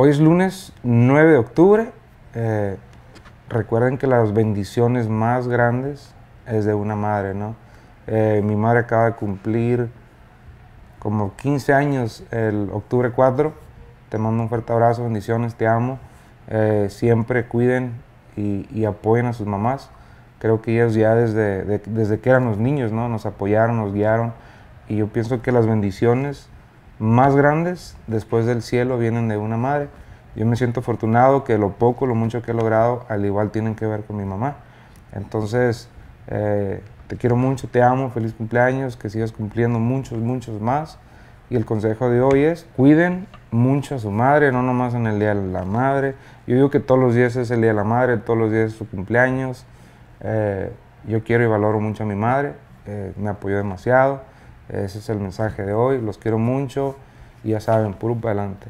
Hoy es lunes 9 de octubre. Eh, recuerden que las bendiciones más grandes es de una madre, ¿no? Eh, mi madre acaba de cumplir como 15 años el octubre 4. Te mando un fuerte abrazo, bendiciones, te amo. Eh, siempre cuiden y, apoyen a sus mamás. Creo que ellas ya desde, desde que eran los niños, ¿no? Nos apoyaron, nos guiaron. Y yo pienso que las bendiciones más grandes después del cielo vienen de una madre. Yo me siento afortunado que lo poco, lo mucho que he logrado, al igual tienen que ver con mi mamá. Entonces, eh, te quiero mucho, te amo, feliz cumpleaños, que sigas cumpliendo muchos, muchos más. Y el consejo de hoy es, cuiden mucho a su madre, no nomás en el Día de la Madre. Yo digo que todos los días es el Día de la Madre, todos los días es su cumpleaños. Eh, yo quiero y valoro mucho a mi madre, eh, me apoyó demasiado. Ese es el mensaje de hoy. Los quiero mucho y ya saben, puro adelante.